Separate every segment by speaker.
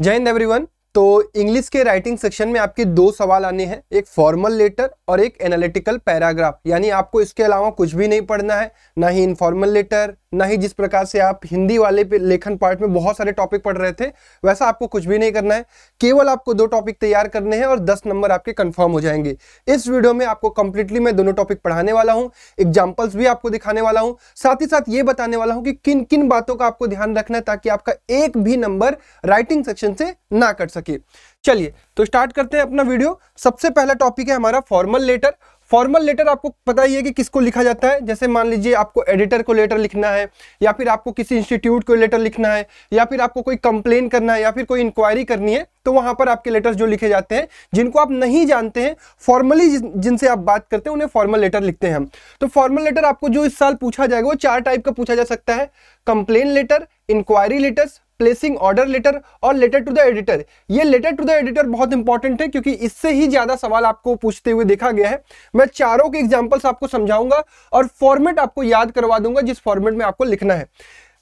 Speaker 1: जय हिंद एवरीवन तो इंग्लिश के राइटिंग सेक्शन में आपके दो सवाल आने हैं एक फॉर्मल लेटर और एक एनालिटिकल पैराग्राफ यानी आपको इसके अलावा कुछ भी नहीं पढ़ना है ना ही इनफॉर्मल लेटर ना ही जिस प्रकार से आप हिंदी वाले पे लेखन पार्ट में बहुत सारे टॉपिक पढ़ रहे थे वैसा आपको कुछ भी नहीं करना है केवल आपको दो टॉपिक तैयार करने हैं और दस नंबर आपके कंफर्म हो जाएंगे इस वीडियो में आपको कंप्लीटली मैं दोनों टॉपिक पढ़ाने वाला हूँ एग्जाम्पल्स भी आपको दिखाने वाला हूँ साथ ही साथ ये बताने वाला हूँ कि किन किन बातों का आपको ध्यान रखना है ताकि आपका एक भी नंबर राइटिंग सेक्शन से ना कट सके चलिए तो स्टार्ट करते हैं अपना वीडियो सबसे पहला टॉपिक है हमारा फॉर्मल लेटर फॉर्मल लेटर आपको पता ही है कि किसको लिखा जाता है जैसे मान लीजिए आपको एडिटर को लेटर लिखना है या फिर आपको किसी इंस्टीट्यूट को लेटर लिखना है या फिर आपको कोई कंप्लेन करना है या फिर कोई इंक्वायरी करनी है तो वहां पर आपके लेटर्स जो लिखे जाते हैं जिनको आप नहीं जानते हैं फॉर्मली जिनसे आप बात करते हैं उन्हें फॉर्मल लेटर लिखते हैं हम तो फॉर्मल लेटर आपको जो इस साल पूछा जाएगा वो चार टाइप का पूछा जा सकता है complain letter inquiry letters placing order letter और लेटर टू द एडिटर ये लेटर टू द एडिटर बहुत इंपॉर्टेंट है क्योंकि इससे ही ज्यादा सवाल आपको पूछते हुए देखा गया है मैं चारों के एग्जाम्पल्स आपको समझाऊंगा और फॉर्मेट आपको याद करवा दूंगा जिस फॉर्मेट में आपको लिखना है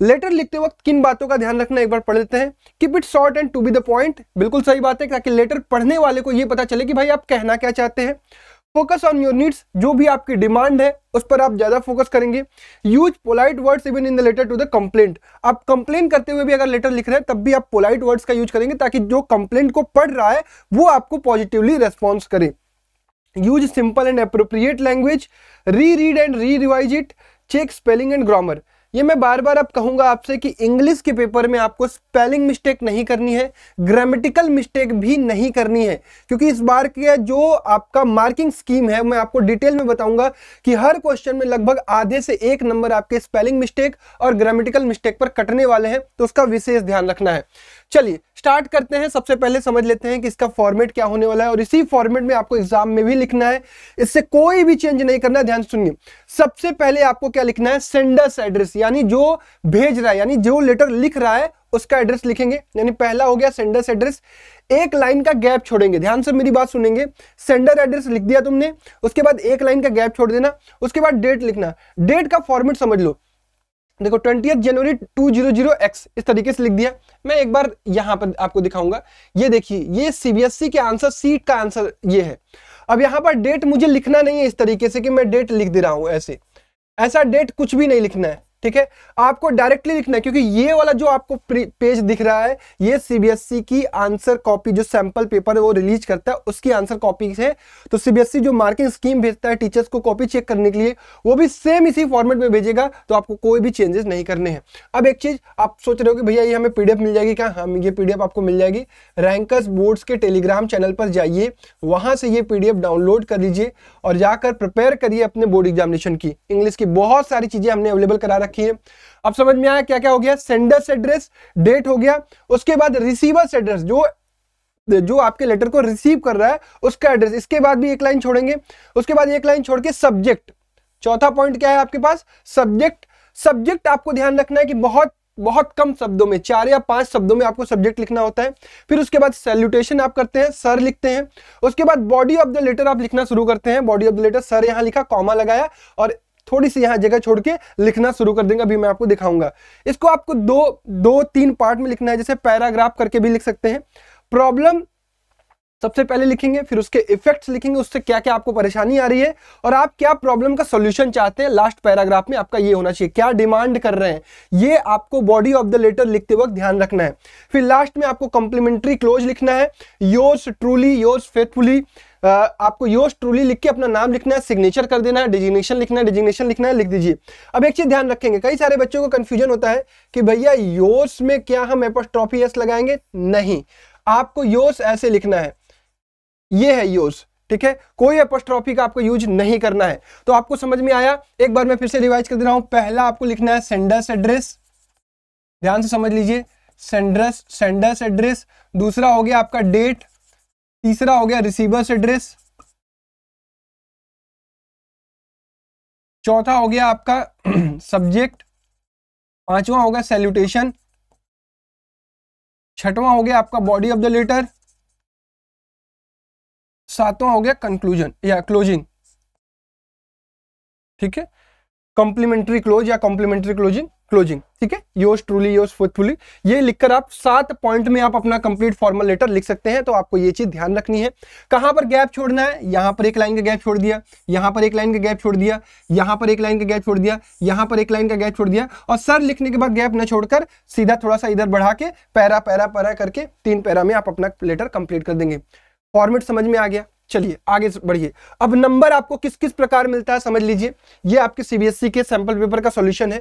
Speaker 1: लेटर लिखते वक्त किन बातों का ध्यान रखना एक बार पढ़ लेते हैं keep it short and to be the point बिल्कुल सही बात है ताकि लेटर पढ़ने वाले को यह पता चले कि भाई आप कहना क्या चाहते हैं फोकस ऑन योर नीड्स जो भी आपकी डिमांड है उस पर आप ज्यादा फोकस करेंगे use polite words even in the letter to the complaint आप कंप्लेन करते हुए भी अगर लेटर लिख रहे हैं तब भी आप पोलाइट वर्ड्स का यूज करेंगे ताकि जो कंप्लेंट को पढ़ रहा है वो आपको पॉजिटिवली रेस्पॉन्स करे use simple and appropriate language reread and re revise it check spelling and grammar ये मैं बार बार अब कहूंगा आपसे कि इंग्लिश के पेपर में आपको स्पेलिंग मिस्टेक नहीं करनी है ग्रामेटिकल मिस्टेक भी नहीं करनी है क्योंकि इस बार के जो आपका मार्किंग स्कीम है मैं आपको डिटेल में बताऊंगा कि हर क्वेश्चन में लगभग आधे से एक नंबर आपके स्पेलिंग मिस्टेक और ग्रामेटिकल मिस्टेक पर कटने वाले हैं तो उसका विशेष ध्यान रखना है चलिए स्टार्ट करते हैं सबसे पहले समझ लेते हैं कि इसका फॉर्मेट क्या होने वाला है और इसी फॉर्मेट में आपको एग्जाम में भी लिखना है इससे कोई भी चेंज नहीं करना है ध्यान सुनिए सबसे पहले आपको क्या लिखना है सेंडर्स एड्रेस यानी जो भेज रहा है यानी जो लेटर लिख रहा है उसका एड्रेस लिखेंगे यानी पहला हो गया सेंडर्स एड्रेस एक लाइन का गैप छोड़ेंगे ध्यान से मेरी बात सुनेंगे सेंडर एड्रेस लिख दिया तुमने उसके बाद एक लाइन का गैप छोड़ देना उसके बाद डेट लिखना डेट का फॉर्मेट समझ लो देखो ट्वेंटी जनवरी टू जीरो जीरो एक्स इस तरीके से लिख दिया मैं एक बार यहाँ पर आपको दिखाऊंगा ये देखिए ये सीबीएसई e के आंसर सीट का आंसर ये है अब यहाँ पर डेट मुझे लिखना नहीं है इस तरीके से कि मैं डेट लिख दे रहा हूँ ऐसे ऐसा डेट कुछ भी नहीं लिखना है ठीक है आपको डायरेक्टली लिखना है क्योंकि ये वाला जो आपको पेज दिख रहा है ये सीबीएसई e की आंसर कॉपी जो सैंपल पेपर है वो रिलीज करता है उसकी आंसर कॉपी है तो सीबीएसई e जो मार्किंग स्कीम भेजता है टीचर्स को कॉपी चेक करने के लिए वो भी सेम इसी फॉर्मेट में भेजेगा तो आपको कोई भी चेंजेस नहीं करने हैं अब एक चीज आप सोच रहे हो कि भैया ये हमें पीडीएफ मिल जाएगी क्या हम हाँ, ये पीडीएफ आपको मिल जाएगी रैंकर्स बोर्ड्स के टेलीग्राम चैनल पर जाइए वहां से ये पीडीएफ डाउनलोड कर लीजिए और जाकर प्रिपेयर करिए अपने बोर्ड एग्जामिनेशन की इंग्लिश की बहुत सारी चीजें हमने अवेलेबल करा रखी रखी है अब समझ में आया क्या क्या हो गया सेंडर्स एड्रेस डेट हो गया उसके बाद रिसीवर्स एड्रेस जो जो आपके लेटर को रिसीव कर रहा है उसका एड्रेस इसके बाद भी एक लाइन छोड़ेंगे उसके बाद एक लाइन छोड़ के सब्जेक्ट चौथा पॉइंट क्या है आपके पास सब्जेक्ट सब्जेक्ट आपको ध्यान रखना है कि बहुत बहुत कम शब्दों में चार या पांच शब्दों में आपको सब्जेक्ट लिखना होता है फिर उसके बाद सैल्यूटेशन आप करते हैं सर लिखते हैं उसके बाद बॉडी ऑफ द लेटर आप लिखना शुरू करते हैं body of the letter sir यहां लिखा कॉमा लगाया और थोड़ी सी यहाँ जगह छोड़ के लिखना शुरू कर देंगे अभी मैं आपको दिखाऊंगा इसको आपको दो दो तीन पार्ट में लिखना है जैसे पैराग्राफ करके भी लिख सकते हैं प्रॉब्लम सबसे पहले लिखेंगे फिर उसके इफेक्ट्स लिखेंगे उससे क्या क्या आपको परेशानी आ रही है और आप क्या प्रॉब्लम का सोल्यूशन चाहते हैं लास्ट पैराग्राफ में आपका ये होना चाहिए क्या डिमांड कर रहे हैं ये आपको बॉडी ऑफ द लेटर लिखते वक्त ध्यान रखना है फिर लास्ट में आपको कॉम्प्लीमेंट्री क्लोज लिखना है योर्स ट्रूली योर्स फेथफुली आपको योर्स ट्रूली लिख के अपना नाम लिखना है सिग्नेचर कर देना है डिजिग्नेशन लिखना है डिजिग्नेशन लिखना है लिख दीजिए अब एक चीज़ ध्यान रखेंगे कई सारे बच्चों को कन्फ्यूजन होता है कि भैया योर्स में क्या हम एपोस्ट्रॉफी एस लगाएंगे नहीं आपको योर्स ऐसे लिखना है ये है यूज ठीक है कोई एपोस्ट्रॉफी का आपको यूज नहीं करना है तो आपको समझ में आया एक बार मैं फिर से रिवाइज कर दे रहा हूं पहला आपको लिखना है सेंडर्स एड्रेस ध्यान से समझ लीजिए सेंडर्स सेंडर्स एड्रेस दूसरा हो गया आपका डेट तीसरा हो गया रिसीवर्स एड्रेस चौथा हो गया आपका सब्जेक्ट पांचवा होगा सैल्यूटेशन छठवां हो गया आपका बॉडी ऑफ द लेटर सातवां हो गया कंक्लूजन या क्लोजिंग ठीक है कॉम्प्लीमेंट्री क्लोज या कॉम्प्लीमेंट्री क्लोजिंग क्लोजिंग ठीक है योर्स ट्रूली योर्स फोर्थफुली ये लिखकर आप सात पॉइंट में आप अपना कंप्लीट फॉर्मल लेटर लिख सकते हैं तो आपको ये चीज ध्यान रखनी है कहां पर गैप छोड़ना है यहां पर एक लाइन का गैप छोड़ दिया यहां पर एक लाइन का गैप छोड़ दिया यहां पर एक लाइन का गैप छोड़ दिया यहां पर एक लाइन का गैप छोड़ दिया और सर लिखने के बाद गैप न छोड़कर सीधा थोड़ा सा इधर बढ़ा के पैरा पैरा पैरा करके तीन पैरा में आप अपना लेटर कंप्लीट कर देंगे फॉर्मेट समझ में आ गया चलिए आगे बढ़िए अब नंबर आपको किस किस प्रकार मिलता है समझ लीजिए ये आपके सीबीएसई e के सैंपल पेपर का सॉल्यूशन है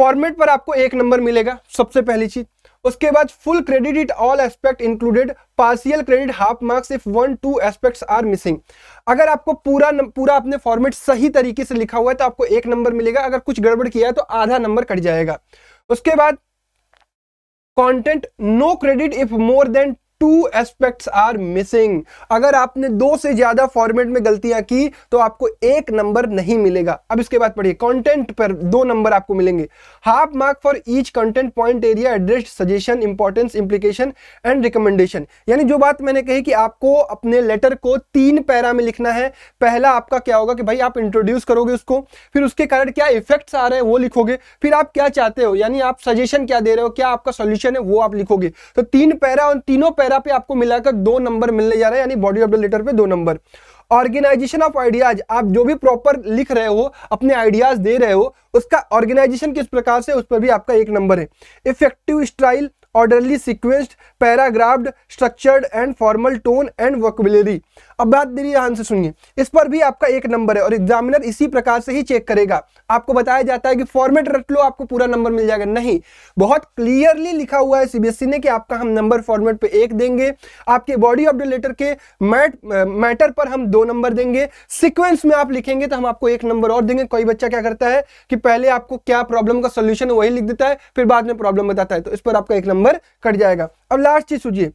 Speaker 1: फॉर्मेट पर आपको एक नंबर मिलेगा सबसे पहली चीज उसके बाद full credit it all aspect included partial credit half marks if one two aspects are missing अगर आपको पूरा न, पूरा अपने फॉर्मेट सही तरीके से लिखा हुआ है तो आपको एक नंबर मिलेगा अगर कुछ गड़बड़ किया है तो आधा नंबर कट जाएगा उसके बाद content no credit if more than two aspects are missing अगर आपने दो से ज्यादा फॉर्मेट में गलतियां की तो आपको एक नंबर नहीं मिलेगा अब इसके बाद पढ़िए कंटेंट पर दो नंबर आपको मिलेंगे half mark for each content point area address suggestion importance implication and recommendation यानी जो बात मैंने कही कि आपको अपने लेटर को तीन पैरा में लिखना है पहला आपका क्या होगा कि भाई आप इंट्रोड्यूस करोगे उसको फिर उसके कारण क्या इफेक्ट्स आ रहे हैं वो लिखोगे फिर आप क्या चाहते हो यानी आप सजेशन क्या दे रहे हो क्या आपका सोल्यूशन है वो आप लिखोगे तो तीन पैरा और तीनों पैरा पैरा पे आपको मिलाकर दो नंबर मिलने जा रहे हैं यानी बॉडी ऑफ द लेटर पे दो नंबर ऑर्गेनाइजेशन ऑफ आइडियाज आप जो भी प्रॉपर लिख रहे हो अपने आइडियाज दे रहे हो उसका ऑर्गेनाइजेशन किस प्रकार से उस पर भी आपका एक नंबर है effective style orderly sequenced paragraphed structured and formal tone and vocabulary अब बात मेरी ध्यान से सुनिए इस पर भी आपका एक नंबर है और एग्जामिनर इसी प्रकार से ही चेक करेगा आपको बताया जाता है कि फॉर्मेट रट लो आपको पूरा नंबर मिल जाएगा नहीं बहुत क्लियरली लिखा हुआ है सीबीएसई e ने कि आपका हम नंबर फॉर्मेट पे एक देंगे आपके बॉडी ऑफ द लेटर के मैट मैटर पर हम दो नंबर देंगे सिक्वेंस में आप लिखेंगे तो हम आपको एक नंबर और देंगे कोई बच्चा क्या करता है कि पहले आपको क्या प्रॉब्लम का सोल्यूशन वही लिख देता है फिर बाद में प्रॉब्लम बताता है तो इस पर आपका एक नंबर कट जाएगा अब लास्ट चीज सूझिए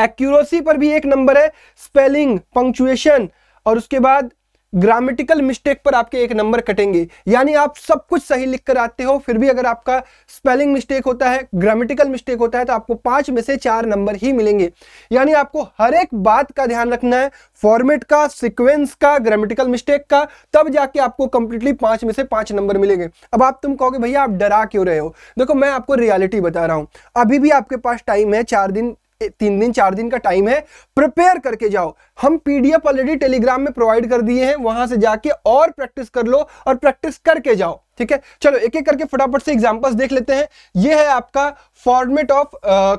Speaker 1: एक्यूरोसी पर भी एक नंबर है स्पेलिंग पंक्चुएशन और उसके बाद ग्रामेटिकल मिस्टेक पर आपके एक नंबर कटेंगे यानी आप सब कुछ सही लिख कर आते हो फिर भी अगर आपका स्पेलिंग मिस्टेक होता है ग्रामेटिकल मिस्टेक होता है तो आपको पाँच में से चार नंबर ही मिलेंगे यानी आपको हर एक बात का ध्यान रखना है फॉर्मेट का सिक्वेंस का ग्रामेटिकल मिस्टेक का तब जाके आपको कंप्लीटली पाँच में से पाँच नंबर मिलेंगे अब आप तुम कहोगे भैया आप डरा क्यों रहे हो देखो मैं आपको रियालिटी बता रहा हूँ अभी भी आपके पास टाइम है चार दिन तीन दिन चार दिन का टाइम है प्रिपेयर करके जाओ हम पीडीएफ ऑलरेडी टेलीग्राम में प्रोवाइड कर दिए हैं वहां से जाके और प्रैक्टिस कर लो और प्रैक्टिस करके जाओ ठीक है चलो एक एक करके फटाफट से एग्जाम्पल्स देख लेते हैं ये है आपका format of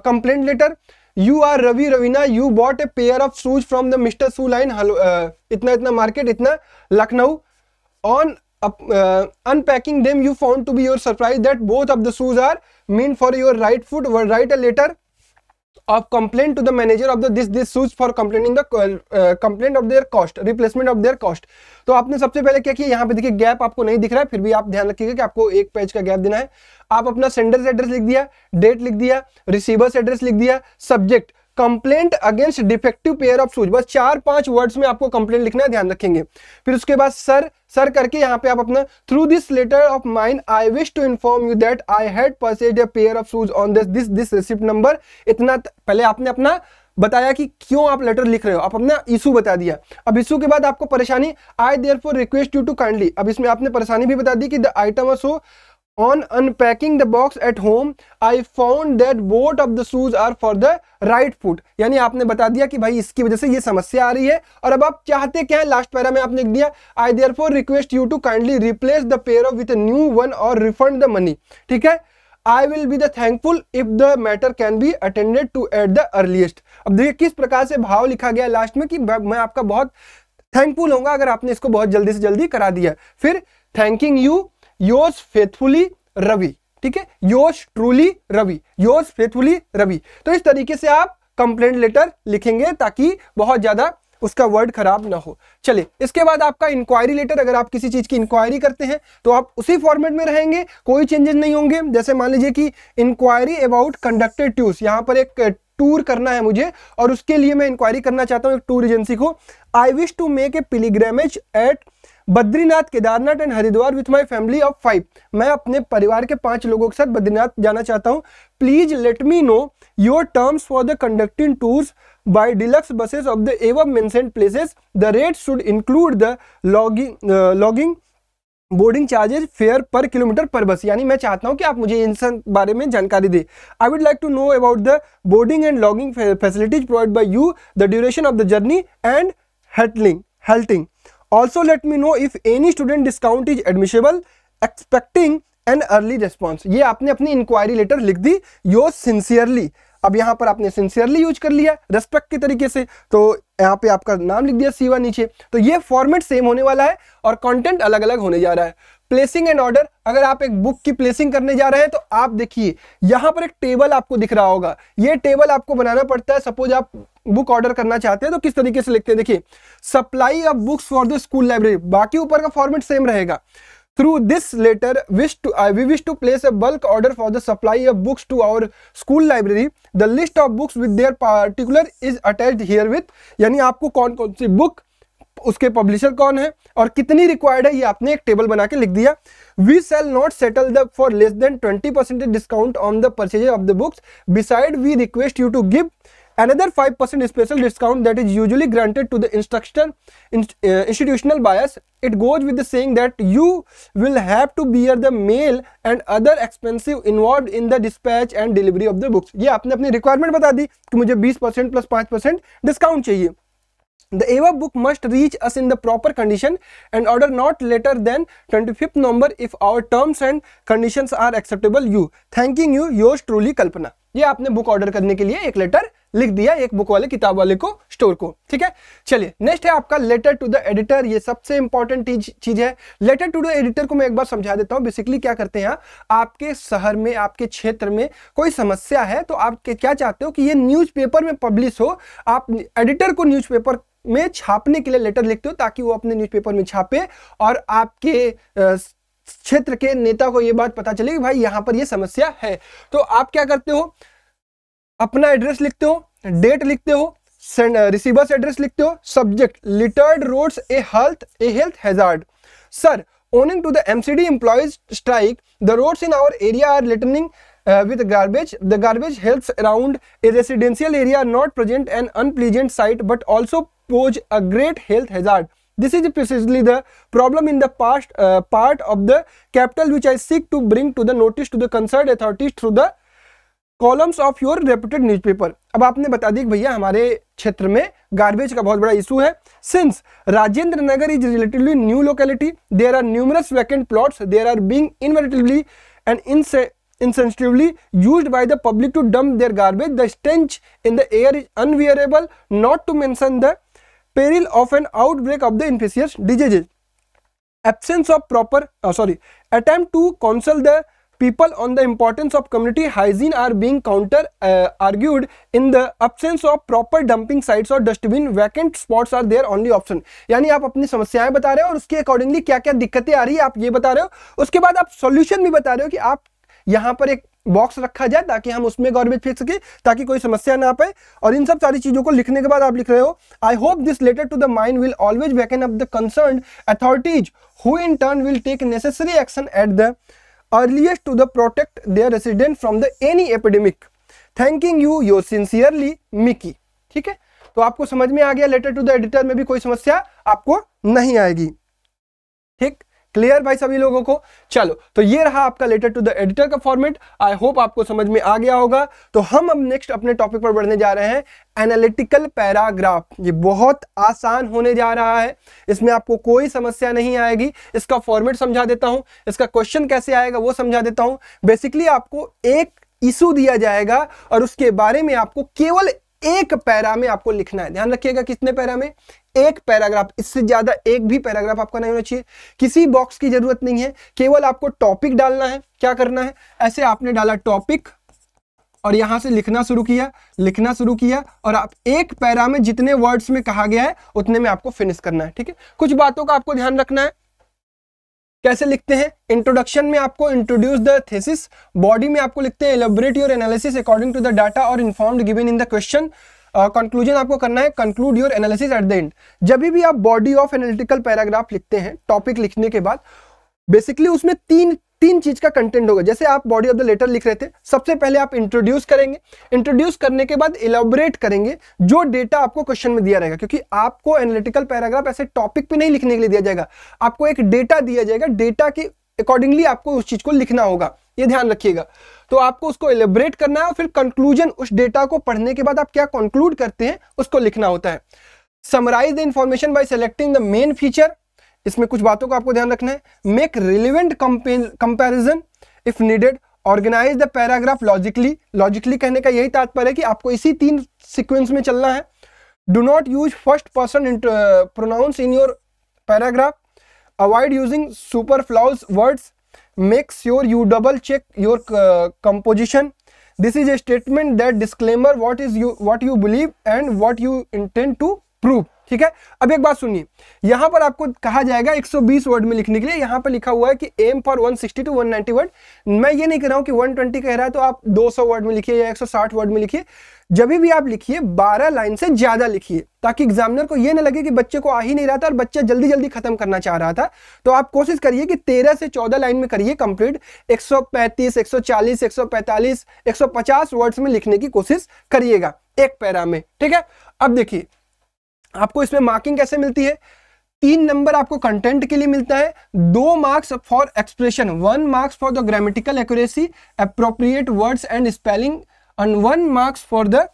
Speaker 1: complaint letter you are Ravi Raveena you bought a pair of shoes from the mister shoe line इतना इतना मार्केट इतना Lucknow on unpacking them you found to be your surprise that both of the shoes are mean for your right foot write a letter of complain to the manager of the this this shoes for complain in the complain of their cost replacement of their cost तो आपने सबसे पहले क्या किया यहाँ पे देखिए gap आपको नहीं दिख रहा है फिर भी आप ध्यान रखिएगा कि आपको एक पेज का गैप देना है आप अपना सेंडर्स एड्रेस लिख दिया डेट लिख दिया रिसीवर्स एड्रेस लिख दिया subject complaint against defective pair of shoes बस चार पांच वर्ड्स में आपको कंप्लेंट लिखना है ध्यान रखेंगे फिर उसके बाद सर सर करके यहाँ पे आप अपना through this letter of mine I wish to inform you that I had purchase a pair of shoes on this this this receipt number इतना पहले आपने अपना बताया कि क्यों आप लेटर लिख रहे हो आप अपना इशू बता दिया अब इशू के बाद आपको परेशानी आई therefore request you to kindly अब इसमें आपने परेशानी भी बता दी कि the item so on unpacking the box at home I found that both of the shoes are for the right foot यानी आपने बता दिया कि भाई इसकी वजह से ये समस्या आ रही है और अब आप चाहते क्या है लास्ट पैरा में आपने लिख दिया I therefore request you to kindly replace the pair of with a new one और रिफंड द मनी ठीक है I will be the thankful if the matter can be attended to at the earliest अब देखिए किस प्रकार से भाव लिखा गया लास्ट में कि मैं आपका बहुत थैंकफुल होगा अगर आपने इसको बहुत जल्दी से जल्दी करा दिया फिर thanking you yours faithfully Ravi ठीक है yours truly Ravi yours faithfully Ravi तो इस तरीके से आप कंप्लेंट लेटर लिखेंगे ताकि बहुत ज़्यादा उसका वर्ड खराब ना हो चलिए इसके बाद आपका इंक्वायरी लेटर अगर आप किसी चीज़ की इंक्वायरी करते हैं तो आप उसी फॉर्मेट में रहेंगे कोई चेंजेस नहीं होंगे जैसे मान लीजिए कि इंक्वायरी अबाउट कंडक्टेड ट्यूर्स यहां पर एक टूर करना है मुझे और उसके लिए मैं इंक्वायरी करना चाहता हूँ एक टूर एजेंसी को I wish to make a pilgrimage at Badrinath Kedarnath and Haridwar with my family of five मैं अपने परिवार के पांच लोगों के साथ बद्रीनाथ जाना चाहता हूँ please let me know your terms for the conducting tours by deluxe buses of the eminent places the rate should include the lodging lodging boarding charges fare per kilometre per bus यानी मैं चाहता हूं कि आप मुझे इन सब बारे में जानकारी दें I would like to know about the boarding and lodging facilities provide by you the duration of the journey and halting halting also let me know if any student discount is admissible expecting an early response ये आपने अपनी inquiry letter लिख दी your sincerely अब यहाँ पर आपने sincerely use कर लिया रेस्पेक्ट के तरीके से तो यहाँ पे आपका नाम लिख दिया सीवा नीचे तो ये फॉर्मेट सेम होने वाला है और कंटेंट अलग अलग होने जा रहा है प्लेसिंग एंड ऑर्डर अगर आप एक बुक की प्लेसिंग करने जा रहे हैं तो आप देखिए यहाँ पर एक टेबल आपको दिख रहा होगा ये टेबल आपको बनाना पड़ता है सपोज आप बुक ऑर्डर करना चाहते हैं तो किस तरीके से लिखते हैं देखिए supply of books for the school library बाकी ऊपर का फॉर्मेट सेम रहेगा through this letter wish to we wish to place a bulk order for the supply of books to our school library the list of books with their particular is attach herewith यानी आपको कौन कौन सी book उसके publisher कौन है और कितनी required है ये आपने एक टेबल बना के लिख दिया we shall not settle the for less than twenty percentage discount on the purchase of the books beside we request you to give another 5% special discount that is usually granted to the instructor in, uh, institutional bias it goes with the saying that you will have to bear the mail and other expensive involved in the dispatch and delivery of the books ये आपने अपनी requirement बता दी कि मुझे 20% plus 5% discount चाहिए The eva book must reach us in the proper condition and order not later than 25th November if our terms and conditions are acceptable you. Thanking you, yours truly Kalpana. ये आपने book order करने के लिए एक letter लिख दिया एक book वाले किताब वाले को स्टोर को ठीक है चलिए नेक्स्ट है आपका लेटर टू द एडिटर ये सबसे इंपॉर्टेंट चीज है लेटर टू द एडिटर को मैं एक बार समझा देता हूं बेसिकली क्या करते हैं आपके शहर में आपके क्षेत्र में कोई समस्या है तो आप क्या चाहते हो कि ये न्यूज में पब्लिश हो आप एडिटर को न्यूज में छापने के लिए लेटर लिखते हो ताकि वो अपने न्यूज में छापे और आपके क्षेत्र के नेता को यह बात पता चले कि भाई यहाँ पर यह समस्या है तो आप क्या करते हो अपना एड्रेस लिखते हो डेट लिखते हो रिसीवर्स एड्रेस uh, लिखते हो subject littered roads a health a health hazard sir owing to the MCD employees strike the roads in our area are littering with garbage the garbage health around a residential area not present an unpleasant sight but also pose a great health hazard this is precisely the problem in the past part of the capital which I seek to bring to the notice to the concert authorities through the columns of your reputed newspaper अब आपने बता दी भैया हमारे क्षेत्र में garbage का बहुत बड़ा इशू है since Rajendra Nagar is relatively new locality there are numerous vacant plots there are being inventively and इनसे insensitively used by the public to dump their garbage the stench in the air is unbearable not to mention the peril of an outbreak of the infectious diseases absence of proper uh, sorry attempt to counsel the people on the importance of community hygiene are being counter uh, argued in the absence of proper dumping sites or dustbin vacant spots are their only option यानी आप अपनी समस्याएं बता रहे हो और उसके accordingly क्या क्या दिक्कतें आ रही है आप ये बता रहे हो उसके बाद आप सॉल्यूशन भी बता रहे हो कि आप यहाँ पर एक बॉक्स रखा जाए ताकि हम उसमें गॉर्बेज फेंक सके ताकि कोई समस्या ना पाए और इन सब सारी चीज़ों को लिखने के बाद आप लिख रहे हो I hope this letter to the mind will always waken up the concern authorities who in turn will take necessary action at the earliest to the protect their resident from the any epidemic thanking you your sincerely Mickey ठीक है तो आपको समझ में आ गया letter to the editor में भी कोई समस्या आपको नहीं आएगी ठीक क्लियर भाई सभी लोगों को चलो तो ये रहा आपका लेटर टू द एडिटर का फॉर्मेट आई होप आपको समझ में आ गया होगा तो हम अब नेक्स्ट अपने टॉपिक पर बढ़ने जा रहे हैं एनालिटिकल पैराग्राफ ये बहुत आसान होने जा रहा है इसमें आपको कोई समस्या नहीं आएगी इसका फॉर्मेट समझा देता हूँ इसका क्वेश्चन कैसे आएगा वो समझा देता हूँ बेसिकली आपको एक इशू दिया जाएगा और उसके बारे में आपको केवल एक पैरा में आपको लिखना है ध्यान रखिएगा कितने पैरा में एक पैराग्राफ इससे ज्यादा एक भी पैराग्राफ आपका नहीं होना चाहिए किसी बॉक्स की जरूरत नहीं है केवल आपको टॉपिक डालना है क्या करना है ऐसे आपने डाला टॉपिक और यहां से लिखना शुरू किया लिखना शुरू किया और आप एक पैरा में जितने वर्ड्स में कहा गया है उतने में आपको फिनिश करना है ठीक है कुछ बातों का आपको ध्यान रखना है कैसे लिखते हैं इंट्रोडक्शन में आपको इंट्रोड्यूस द थेसिस बॉडी में आपको लिखते हैं elaborate your analysis according to the data और informed given in the question conclusion uh, आपको करना है conclude your analysis at the end जब भी आप बॉडी ऑफ एनालिटिकल पैराग्राफ लिखते हैं टॉपिक लिखने के बाद बेसिकली उसमें तीन तीन चीज का कंटेंट होगा जैसे आप बॉडी ऑफ द लेटर लिख रहे थे सबसे पहले आप इंट्रोड्यूस करेंगे इंट्रोड्यूस करने के बाद इलेबोरेट करेंगे जो डेटा आपको क्वेश्चन में दिया रहेगा क्योंकि आपको एनालिटिकल पैराग्राफ ऐसे टॉपिक पे नहीं लिखने के लिए दिया जाएगा आपको एक डेटा दिया जाएगा डेटा के अकॉर्डिंगली आपको उस चीज को लिखना होगा ये ध्यान रखिएगा तो आपको उसको एलिब्रेट करना है और फिर कंक्लूजन उस डेटा को पढ़ने के बाद आप क्या कंक्लूड करते हैं उसको लिखना होता है summarise the information by selecting the main feature इसमें कुछ बातों का आपको ध्यान रखना है make relevant comparison if needed organise the paragraph logically logically कहने का यही तात्पर्य है कि आपको इसी तीन सिक्वेंस में चलना है do not use first person pronouns in your paragraph avoid using superfluous words make sure you double check your uh, composition this is a statement that disclaimer what is you what you believe and what you intend to prove ठीक है अब एक बात सुनिए यहां पर आपको कहा जाएगा 120 वर्ड में लिखने के लिए यहां पर लिखा हुआ है कि एम फॉर 160 टू 190 वर्ड मैं ये नहीं कह रहा हूं कि 120 कह रहा है तो आप 200 वर्ड में लिखिए या 160 वर्ड में लिखिए जब भी आप लिखिए 12 लाइन से ज्यादा लिखिए ताकि एग्जामिनर को यह ना लगे कि बच्चे को आ ही नहीं रहा था और बच्चा जल्दी जल्दी खत्म करना चाह रहा था तो आप कोशिश करिए कि 13 से 14 लाइन में करिए कंप्लीट 135, 140, 145, 150 वर्ड्स में लिखने की कोशिश करिएगा एक पैरा में ठीक है अब देखिए आपको इसमें मार्किंग कैसे मिलती है तीन नंबर आपको कंटेंट के लिए मिलता है दो marks for expression one marks for the grammatical accuracy appropriate words and spelling and one marks for the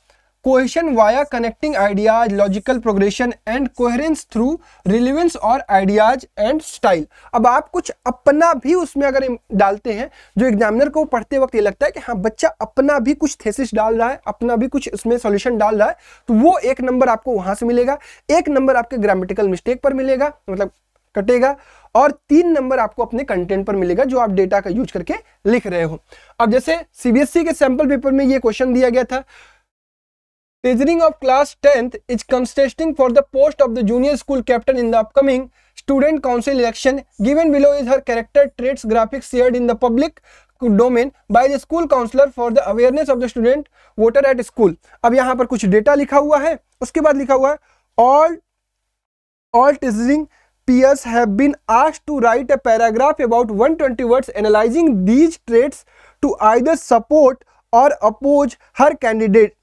Speaker 1: cohesion via connecting ideas logical progression and coherence through relevance और आइडियाज एंड स्टाइल अब आप कुछ अपना भी उसमें अगर डालते हैं जो एग्जामिनर को पढ़ते वक्त ये लगता है कि हाँ बच्चा अपना भी कुछ थेसिस डाल रहा है अपना भी कुछ उसमें सॉल्यूशन डाल रहा है तो वो एक नंबर आपको वहां से मिलेगा एक नंबर आपके ग्रामेटिकल मिस्टेक पर मिलेगा मतलब कटेगा और तीन नंबर आपको अपने कंटेंट पर मिलेगा जो आप डेटा का यूज करके लिख रहे हो अब जैसे सीबीएसई e के सैंपल पेपर में ये क्वेश्चन दिया गया था टीचरिंग of class tenth is contesting for the post of the junior school captain in the upcoming student council election given below is her character traits graphics share in the public domain by the school counsellor for the awareness of the student voter at school अब यहाँ पर कुछ data लिखा हुआ है उसके बाद लिखा हुआ है ऑल ऑल टीचरिंग peers have been asked to write a paragraph about one words analysing these traits to आई सपोर्ट और oppose her candidate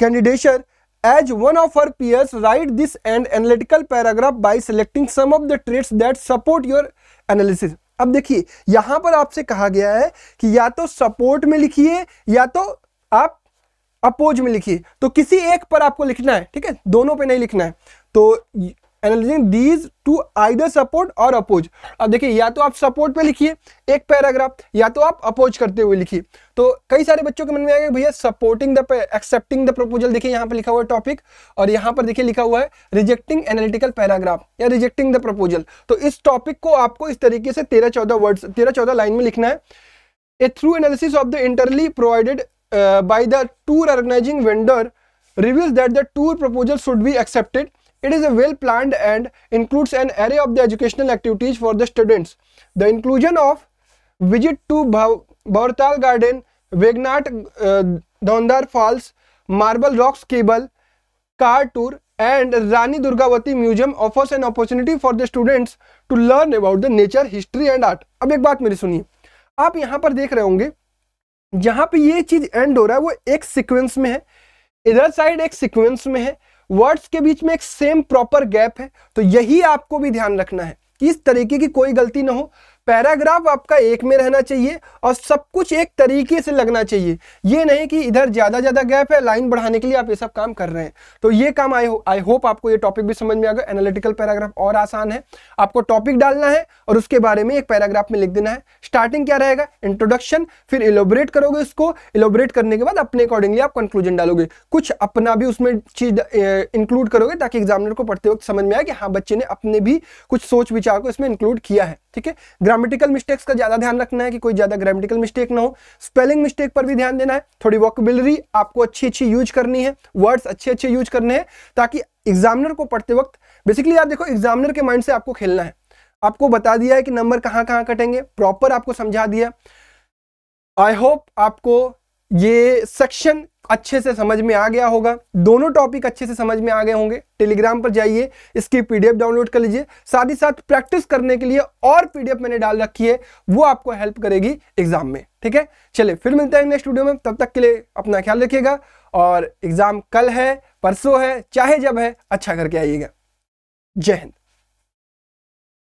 Speaker 1: candidature as one of her peers write this and analytical paragraph by selecting some of the traits that support your analysis अब देखिए यहां पर आपसे कहा गया है कि या तो सपोर्ट में लिखिए या तो आप अपोज में लिखिए तो किसी एक पर आपको लिखना है ठीक है दोनों पे नहीं लिखना है तो analysing these to either support और अपोज अब देखिए या तो आप सपोर्ट पे लिखिए एक पैराग्राफ या तो आप अपोज करते हुए लिखिए तो कई सारे बच्चों के मन में आएगा भैया supporting the accepting the proposal देखिए यहाँ पर लिखा हुआ है टॉपिक और यहाँ पर देखिए लिखा हुआ है रिजेक्टिंग एनालिटिकल पैराग्राफ या रिजेक्टिंग द प्रपोजल तो इस टॉपिक को आपको इस तरीके से तेरह चौदह वर्ड्स तेरह चौदह लाइन में लिखना है a thorough analysis of the entirely provided by the tour organising vendor reviews that the tour proposal should be accepted It is a well planned and includes an array of the educational activities for the students. The inclusion of visit to Bhavartal Garden, Vegnat uh, Dondar Falls, Marble Rocks Cable, car tour and Rani Durgavati Museum offers an opportunity for the students to learn about the nature, history and art. अब एक बात मेरी सुनिए आप यहाँ पर देख रहे होंगे जहाँ पे ये चीज़ एंड हो रहा है वो एक सीक्वेंस में है इधर साइड एक सीक्वेंस में है वर्ड्स के बीच में एक सेम प्रॉपर गैप है तो यही आपको भी ध्यान रखना है कि इस तरीके की कोई गलती ना हो पैराग्राफ आपका एक में रहना चाहिए और सब कुछ एक तरीके से लगना चाहिए ये नहीं कि इधर ज़्यादा ज़्यादा गैप है लाइन बढ़ाने के लिए आप ये सब काम कर रहे हैं तो ये काम आई हो आई होप आपको ये टॉपिक भी समझ में आ गया एनालिटिकल पैराग्राफ और आसान है आपको टॉपिक डालना है और उसके बारे में एक पैराग्राफ में लिख देना है स्टार्टिंग क्या रहेगा इंट्रोडक्शन फिर इलोबरेट करोगे उसको इलोबरेट करने के बाद अपने अकॉर्डिंगली आप कंक्लूजन डालोगे कुछ अपना भी उसमें चीज इंक्लूड करोगे ताकि एग्जामिनर को पढ़ते वक्त समझ में आए कि हाँ बच्चे ने अपने भी कुछ सोच विचार को इसमें इंक्लूड किया है ठीक है ग्रामेटिकल मिस्टेक्स का ज्यादा ध्यान रखना है कि कोई ज्यादा ग्रामेटिकल मिस्टेक ना हो स्पेलिंग मिस्टेक पर भी ध्यान देना है थोड़ी वॉकबिलरी आपको अच्छी अच्छी यूज करनी है वर्ड्स अच्छे अच्छे यूज करने हैं ताकि एग्जामिनर को पढ़ते वक्त बेसिकली यार देखो एग्जामिनर के माइंड से आपको खेलना है आपको बता दिया है कि नंबर कहाँ कहाँ कटेंगे प्रॉपर आपको समझा दिया आई होप आपको ये सेक्शन अच्छे से समझ में आ गया होगा दोनों टॉपिक अच्छे से समझ में आ गए होंगे टेलीग्राम पर जाइए इसकी पीडीएफ डाउनलोड कर लीजिए साथ ही साथ प्रैक्टिस करने के लिए और पीडीएफ मैंने डाल रखी है वो आपको हेल्प करेगी एग्जाम में ठीक है चले फिर मिलते हैं नेक्स्ट वीडियो में तब तक के लिए अपना ख्याल रखिएगा और एग्जाम कल है परसों है चाहे जब है अच्छा करके आइएगा जय हिंद